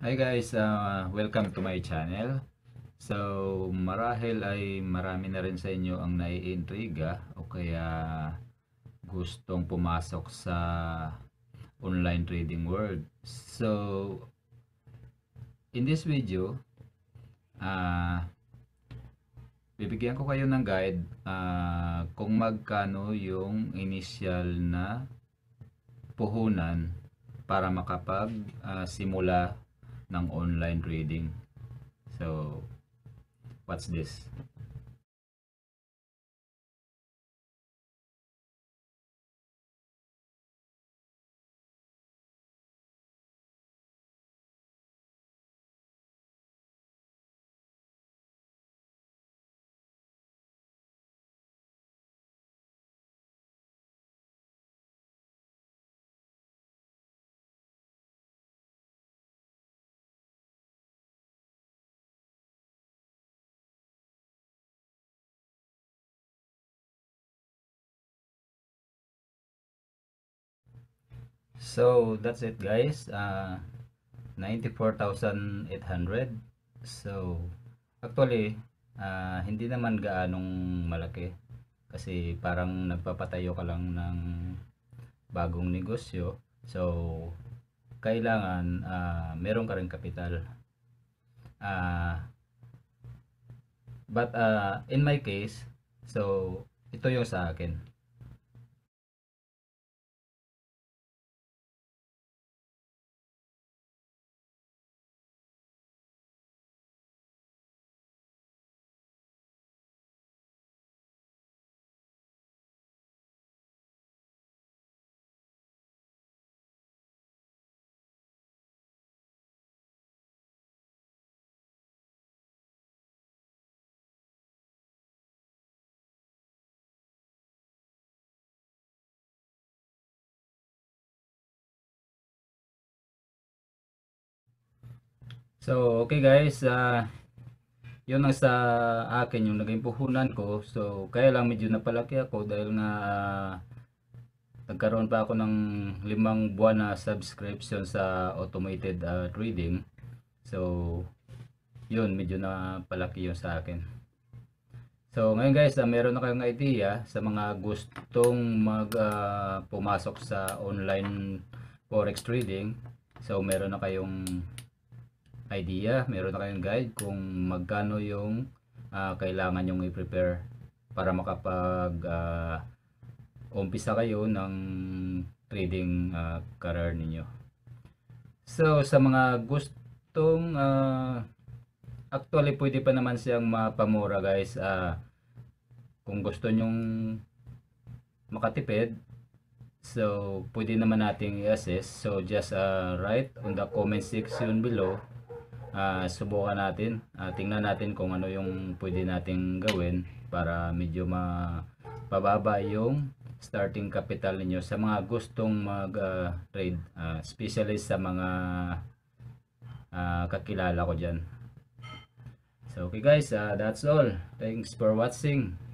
Hi guys, uh, welcome to my channel. So, marahil ay marami na rin sa inyo ang naiintriga o kaya gustong pumasok sa online trading world. So, in this video, uh, bibigyan ko kayo ng guide uh, kung magkano yung initial na puhunan para makapag uh, simula ng online trading. So, what's this? So, that's it guys. Uh, 94,800. So, actually, uh, hindi naman gaanong malaki. Kasi parang nagpapatayo ka lang ng bagong negosyo. So, kailangan uh, meron ka rin kapital. Uh, but uh, in my case, so ito yung sa akin. So, okay guys, uh, yun ang sa akin yung naging puhunan ko. So, kaya lang medyo napalaki ako dahil nga uh, nagkaroon pa ako ng limang buwan na subscription sa automated uh, ah, trading. So, yun, medyo napalaki yun sa akin. So, ngayon guys, uh, meron na kayong idea sa mga gustong mag uh, pumasok sa online forex trading. So, meron na kayong idea, meron na kayong guide kung magkano yung uh, kailangan yung i-prepare para makapag uh, umpisa kayo ng trading uh, ah, career ninyo. So sa mga gustong uh, actually pwede pa naman siyang mapamura guys uh, kung gusto nyong makatipid so pwede naman nating i-assess so just uh, write on the comment section below uh, subukan natin uh, tingnan natin kung ano yung pwede nating gawin para medyo mababa yung starting capital niyo sa mga gustong mag uh, trade uh, especially sa mga uh, kakilala ko dyan so okay guys uh, that's all thanks for watching